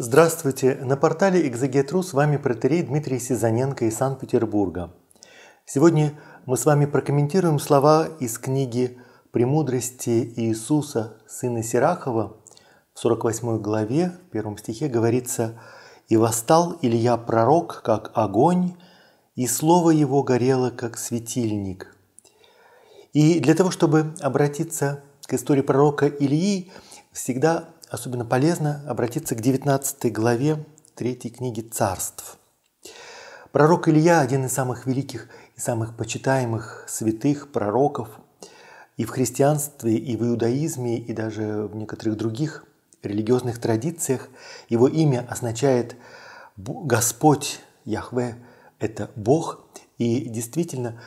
Здравствуйте! На портале «Экзегетру» с вами протерей Дмитрий Сизаненко из Санкт-Петербурга. Сегодня мы с вами прокомментируем слова из книги «Премудрости Иисуса, сына Сирахова». В 48 главе, в первом стихе говорится «И восстал Илья пророк, как огонь, и слово его горело, как светильник». И для того, чтобы обратиться к истории пророка Ильи, всегда особенно полезно обратиться к 19 главе третьей книги «Царств». Пророк Илья – один из самых великих и самых почитаемых святых пророков и в христианстве, и в иудаизме, и даже в некоторых других религиозных традициях. Его имя означает «Господь Яхве» – это Бог. И действительно,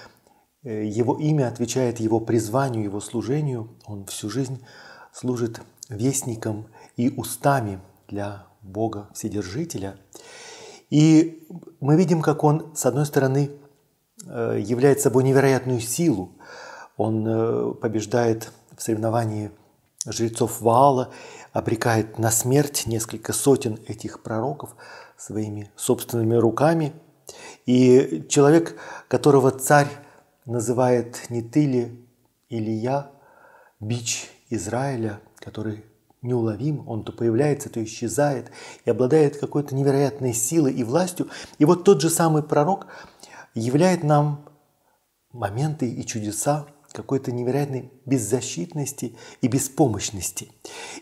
э, его имя отвечает его призванию, его служению. Он всю жизнь служит вестником и устами для Бога Вседержителя. И мы видим, как он, с одной стороны, э, является собой невероятную силу. Он э, побеждает в соревновании жрецов Ваала, обрекает на смерть несколько сотен этих пророков своими собственными руками. И человек, которого царь называет не ты ли или я, бич Израиля, который неуловим, он то появляется, то исчезает, и обладает какой-то невероятной силой и властью. И вот тот же самый пророк являет нам моменты и чудеса какой-то невероятной беззащитности и беспомощности.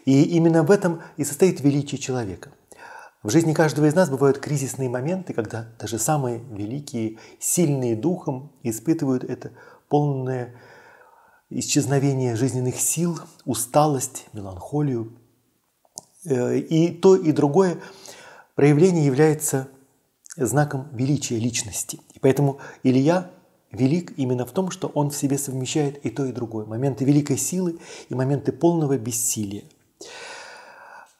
И именно в этом и состоит величие человека. В жизни каждого из нас бывают кризисные моменты, когда даже самые великие, сильные духом испытывают это полное исчезновение жизненных сил, усталость, меланхолию. Э, и то, и другое проявление является знаком величия личности. И поэтому Илья велик именно в том, что он в себе совмещает и то, и другое. Моменты великой силы и моменты полного бессилия.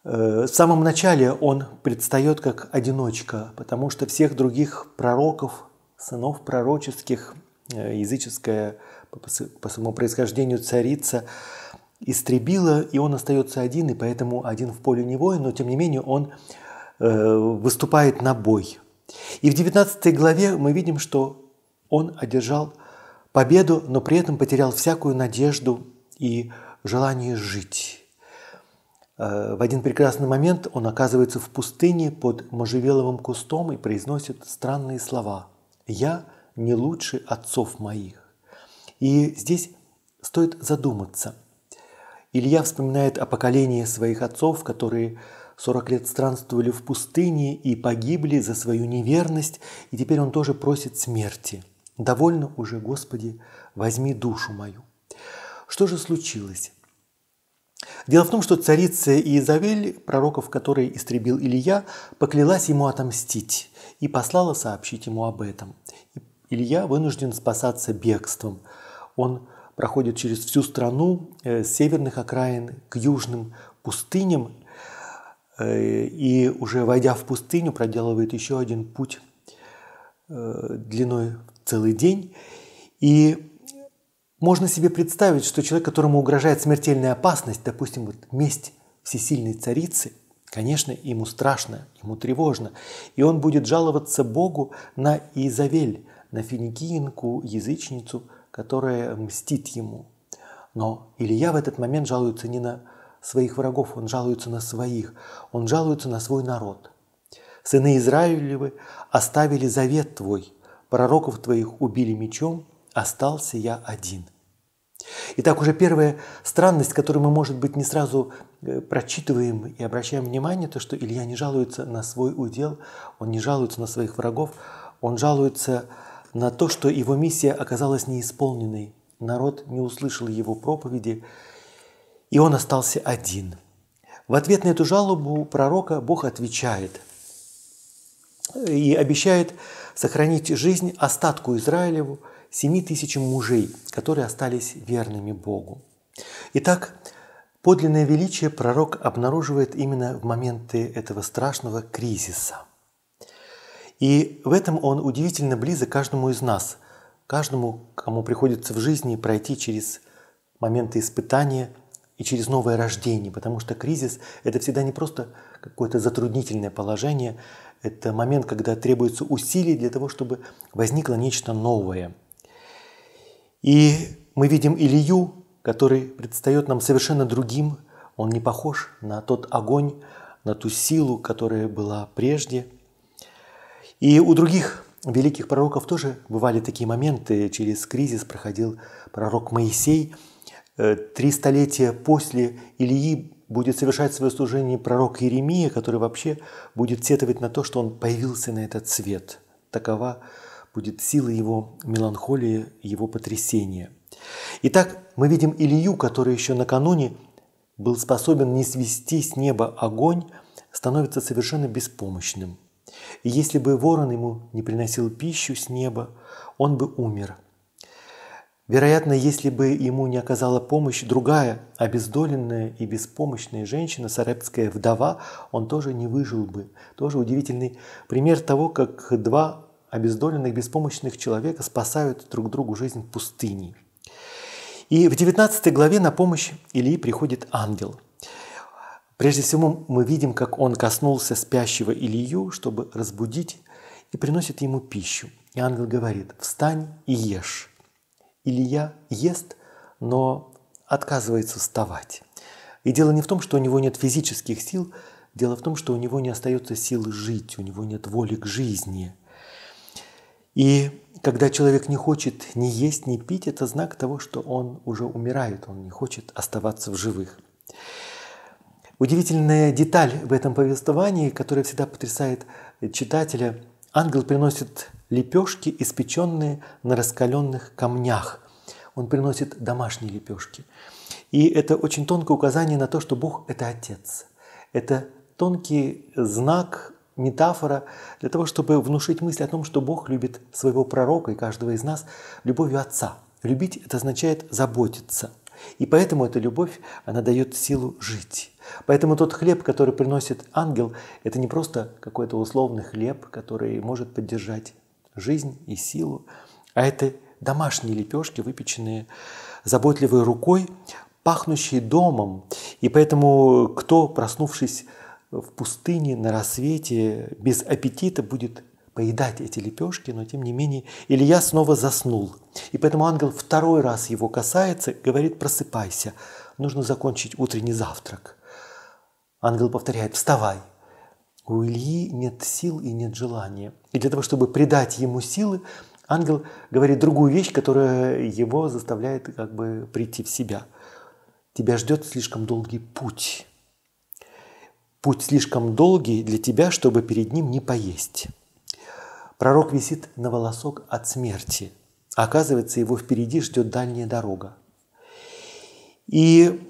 Э, в самом начале он предстает как одиночка, потому что всех других пророков, сынов пророческих, э, языческая по своему происхождению царица истребила, и он остается один, и поэтому один в поле не воин, но тем не менее он э, выступает на бой. И в 19 главе мы видим, что он одержал победу, но при этом потерял всякую надежду и желание жить. Э, в один прекрасный момент он оказывается в пустыне под можжевеловым кустом и произносит странные слова «Я не лучше отцов моих». И здесь стоит задуматься. Илья вспоминает о поколении своих отцов, которые 40 лет странствовали в пустыне и погибли за свою неверность, и теперь он тоже просит смерти. «Довольно уже, Господи, возьми душу мою». Что же случилось? Дело в том, что царица Иезавель, пророков которой истребил Илья, поклялась ему отомстить и послала сообщить ему об этом. Илья вынужден спасаться бегством – он проходит через всю страну, э, с северных окраин к южным пустыням, э, и уже войдя в пустыню, проделывает еще один путь э, длиной целый день. И можно себе представить, что человек, которому угрожает смертельная опасность, допустим, вот месть всесильной царицы, конечно, ему страшно, ему тревожно. И он будет жаловаться Богу на Изавель, на финикинку язычницу – которая мстит ему. Но Илья в этот момент жалуется не на своих врагов, он жалуется на своих, он жалуется на свой народ. Сыны Израилевы оставили завет твой, пророков твоих убили мечом, остался я один. Итак, уже первая странность, которую мы, может быть, не сразу э, прочитываем и обращаем внимание, то, что Илья не жалуется на свой удел, он не жалуется на своих врагов, он жалуется на на то, что его миссия оказалась неисполненной. Народ не услышал его проповеди, и он остался один. В ответ на эту жалобу пророка Бог отвечает и обещает сохранить жизнь остатку Израилеву, семи тысячам мужей, которые остались верными Богу. Итак, подлинное величие пророк обнаруживает именно в моменты этого страшного кризиса – и в этом он удивительно близок каждому из нас, каждому, кому приходится в жизни пройти через моменты испытания и через новое рождение, потому что кризис – это всегда не просто какое-то затруднительное положение, это момент, когда требуется усилий для того, чтобы возникло нечто новое. И мы видим Илью, который предстает нам совершенно другим, он не похож на тот огонь, на ту силу, которая была прежде – и у других великих пророков тоже бывали такие моменты. Через кризис проходил пророк Моисей. Э, три столетия после Ильи будет совершать свое служение пророк Иеремия, который вообще будет сетовать на то, что он появился на этот свет. Такова будет сила его меланхолии, его потрясения. Итак, мы видим Илью, который еще накануне был способен не свести с неба огонь, становится совершенно беспомощным – и если бы ворон ему не приносил пищу с неба, он бы умер. Вероятно, если бы ему не оказала помощь другая, обездоленная и беспомощная женщина, сарепская вдова, он тоже не выжил бы. Тоже удивительный пример того, как два обездоленных, беспомощных человека спасают друг другу жизнь в пустыне. И в 19 главе на помощь Илии приходит ангел – Прежде всего мы видим, как он коснулся спящего Илью, чтобы разбудить, и приносит ему пищу. И ангел говорит, встань и ешь. Илья ест, но отказывается вставать. И дело не в том, что у него нет физических сил, дело в том, что у него не остается сил жить, у него нет воли к жизни. И когда человек не хочет ни есть, ни пить, это знак того, что он уже умирает, он не хочет оставаться в живых. Удивительная деталь в этом повествовании, которая всегда потрясает читателя. Ангел приносит лепешки, испеченные на раскаленных камнях. Он приносит домашние лепешки. И это очень тонкое указание на то, что Бог – это Отец. Это тонкий знак, метафора для того, чтобы внушить мысль о том, что Бог любит своего пророка и каждого из нас любовью Отца. Любить – это означает заботиться. И поэтому эта любовь, она дает силу жить. Поэтому тот хлеб, который приносит ангел, это не просто какой-то условный хлеб, который может поддержать жизнь и силу, а это домашние лепешки, выпеченные заботливой рукой, пахнущие домом. И поэтому кто, проснувшись в пустыне на рассвете, без аппетита будет поедать эти лепешки, но тем не менее Илья снова заснул. И поэтому ангел второй раз его касается, говорит, просыпайся, нужно закончить утренний завтрак. Ангел повторяет, вставай. У Ильи нет сил и нет желания. И для того, чтобы придать ему силы, ангел говорит другую вещь, которая его заставляет как бы прийти в себя. Тебя ждет слишком долгий путь. Путь слишком долгий для тебя, чтобы перед ним не поесть. Пророк висит на волосок от смерти. Оказывается, его впереди ждет дальняя дорога. И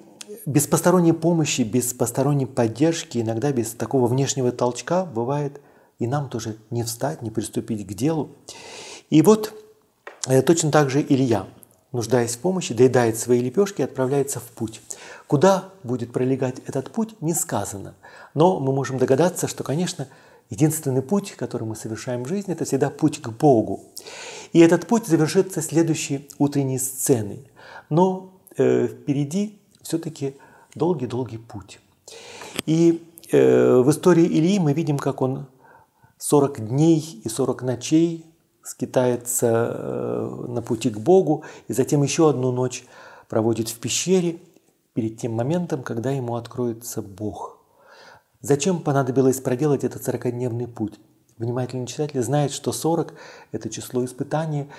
без посторонней помощи, без посторонней поддержки, иногда без такого внешнего толчка бывает и нам тоже не встать, не приступить к делу. И вот э, точно так же Илья, нуждаясь в помощи, доедает свои лепешки и отправляется в путь. Куда будет пролегать этот путь, не сказано. Но мы можем догадаться, что, конечно, Единственный путь, который мы совершаем в жизни, это всегда путь к Богу. И этот путь завершится следующей утренней сценой. Но э, впереди все-таки долгий-долгий путь. И э, в истории Ильи мы видим, как он 40 дней и 40 ночей скитается э, на пути к Богу, и затем еще одну ночь проводит в пещере перед тем моментом, когда ему откроется Бог – Зачем понадобилось проделать этот 40-дневный путь? Внимательный читатель знает, что 40 – это число испытаний.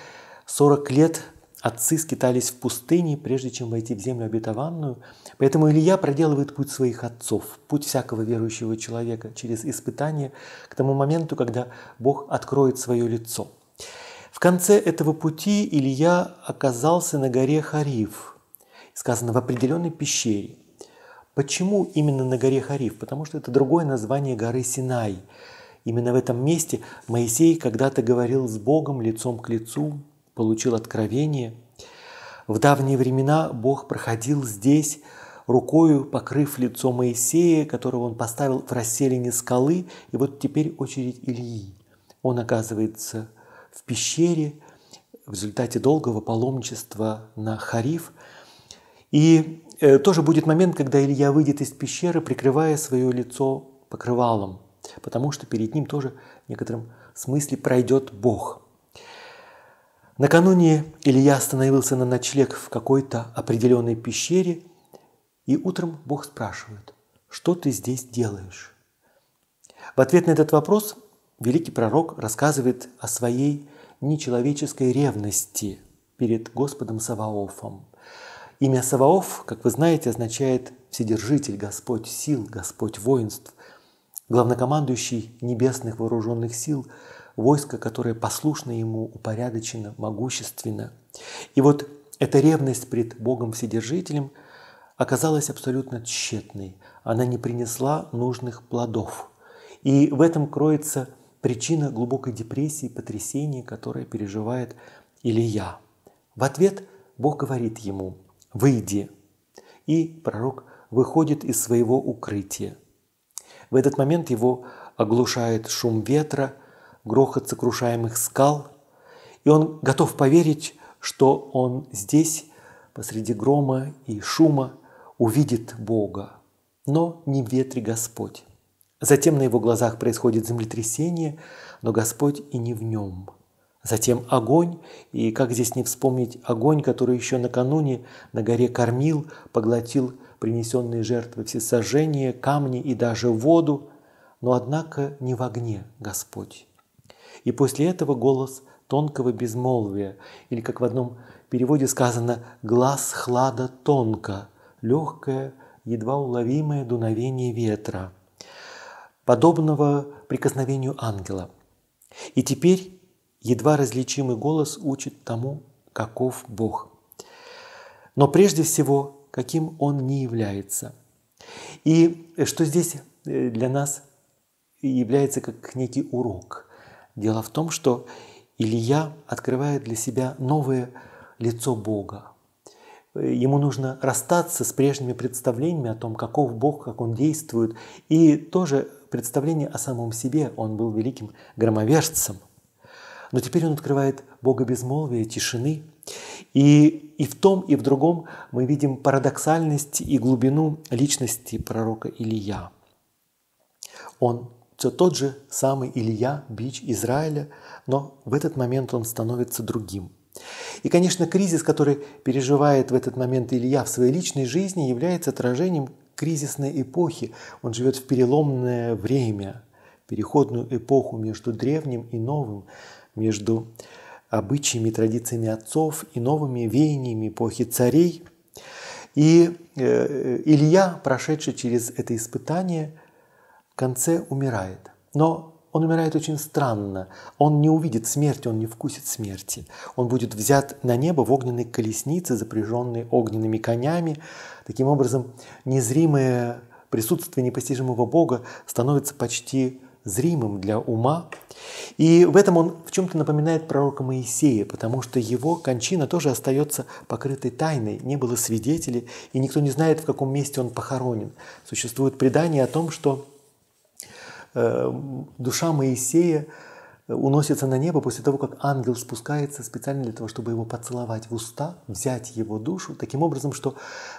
40 лет отцы скитались в пустыне, прежде чем войти в землю обетованную. Поэтому Илья проделывает путь своих отцов, путь всякого верующего человека через испытания к тому моменту, когда Бог откроет свое лицо. В конце этого пути Илья оказался на горе Хариф, сказано, в определенной пещере. Почему именно на горе Хариф? Потому что это другое название горы Синай. Именно в этом месте Моисей когда-то говорил с Богом лицом к лицу, получил откровение. В давние времена Бог проходил здесь, рукою покрыв лицо Моисея, которого он поставил в расселине скалы, и вот теперь очередь Ильи. Он оказывается в пещере в результате долгого паломничества на Хариф. И Э, тоже будет момент, когда Илья выйдет из пещеры, прикрывая свое лицо покрывалом, потому что перед ним тоже в некотором смысле пройдет Бог. Накануне Илья остановился на ночлег в какой-то определенной пещере, и утром Бог спрашивает, что ты здесь делаешь? В ответ на этот вопрос великий пророк рассказывает о своей нечеловеческой ревности перед Господом Саваофом – Имя Саваоф, как вы знаете, означает «вседержитель», «господь сил», «господь воинств», главнокомандующий небесных вооруженных сил, войско, которое послушно ему, упорядочено, могущественно. И вот эта ревность пред Богом-вседержителем оказалась абсолютно тщетной. Она не принесла нужных плодов. И в этом кроется причина глубокой депрессии, потрясения, которое переживает Илья. В ответ Бог говорит ему – «Выйди!» И пророк выходит из своего укрытия. В этот момент его оглушает шум ветра, грохот сокрушаемых скал, и он готов поверить, что он здесь, посреди грома и шума, увидит Бога. Но не в ветре Господь. Затем на его глазах происходит землетрясение, но Господь и не в нем – Затем огонь, и как здесь не вспомнить огонь, который еще накануне на горе кормил, поглотил принесенные жертвы всесожжения, камни и даже воду, но однако не в огне Господь. И после этого голос тонкого безмолвия, или как в одном переводе сказано «глаз хлада тонко», легкое, едва уловимое дуновение ветра, подобного прикосновению ангела. И теперь Едва различимый голос учит тому, каков Бог. Но прежде всего, каким Он не является. И э, что здесь э, для нас является как некий урок. Дело в том, что Илья открывает для себя новое лицо Бога. Э, ему нужно расстаться с прежними представлениями о том, каков Бог, как Он действует, и тоже представление о самом себе. Он был великим громовержцем – но теперь он открывает Бога безмолвия, тишины. И, и в том, и в другом мы видим парадоксальность и глубину личности пророка Илья. Он все тот же самый Илья, бич Израиля, но в этот момент он становится другим. И, конечно, кризис, который переживает в этот момент Илья в своей личной жизни, является отражением кризисной эпохи. Он живет в переломное время, переходную эпоху между древним и новым, между обычаями и традициями отцов и новыми веяниями эпохи царей. И э, Илья, прошедший через это испытание, в конце умирает. Но он умирает очень странно. Он не увидит смерти, он не вкусит смерти. Он будет взят на небо в огненной колеснице, запряженной огненными конями. Таким образом, незримое присутствие непостижимого Бога становится почти зримым для ума. И в этом он в чем-то напоминает пророка Моисея, потому что его кончина тоже остается покрытой тайной. Не было свидетелей, и никто не знает, в каком месте он похоронен. Существует предание о том, что э, душа Моисея э, уносится на небо после того, как ангел спускается специально для того, чтобы его поцеловать в уста, взять его душу, таким образом, что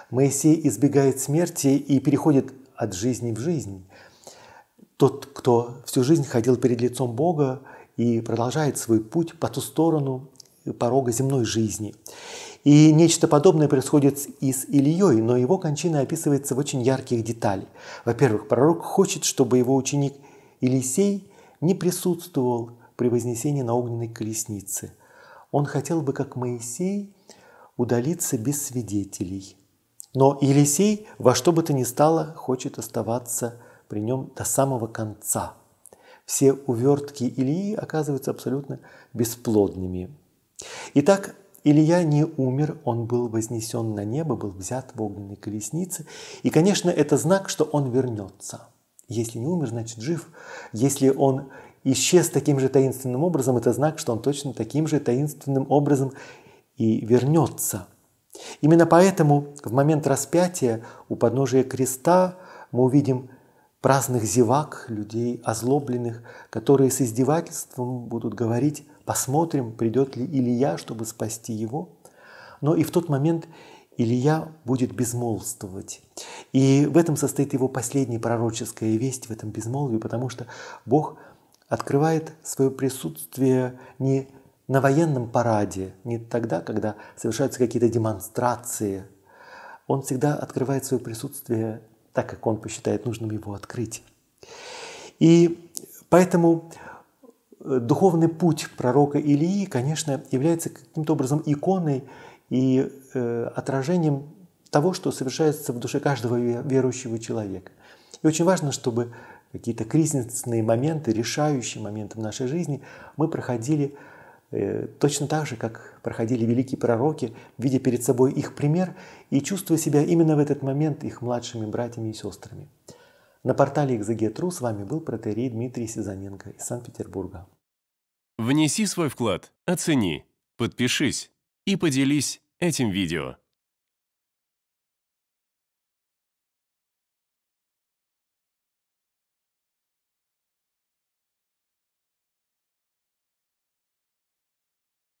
Моисей избегает смерти и переходит от жизни в жизнь. Тот, кто всю жизнь ходил перед лицом Бога и продолжает свой путь по ту сторону порога земной жизни. И нечто подобное происходит и с Ильей, но его кончина описывается в очень ярких деталях. Во-первых, пророк хочет, чтобы его ученик Елисей не присутствовал при вознесении на огненной колеснице. Он хотел бы, как Моисей, удалиться без свидетелей. Но Елисей во что бы то ни стало хочет оставаться при нем до самого конца. Все увертки Ильи оказываются абсолютно бесплодными. Итак, Илья не умер, он был вознесен на небо, был взят в огненной колеснице. И, конечно, это знак, что он вернется. Если не умер, значит жив. Если он исчез таким же таинственным образом, это знак, что он точно таким же таинственным образом и вернется. Именно поэтому в момент распятия у подножия креста мы увидим праздных зевак, людей озлобленных, которые с издевательством будут говорить «посмотрим, придет ли Илья, чтобы спасти его». Но и в тот момент Илья будет безмолвствовать. И в этом состоит его последняя пророческая весть, в этом безмолвии, потому что Бог открывает свое присутствие не на военном параде, не тогда, когда совершаются какие-то демонстрации. Он всегда открывает свое присутствие так как он посчитает нужным его открыть. И поэтому э, духовный путь пророка Илии, конечно, является каким-то образом иконой и э, отражением того, что совершается в душе каждого верующего человека. И очень важно, чтобы какие-то кризисные моменты, решающие моменты в нашей жизни мы проходили – Э, точно так же, как проходили великие пророки, видя перед собой их пример и чувствуя себя именно в этот момент их младшими братьями и сестрами. На портале «Экзегетру» с вами был протерей Дмитрий Сизаненко из Санкт-Петербурга. Внеси свой вклад, оцени, подпишись и поделись этим видео.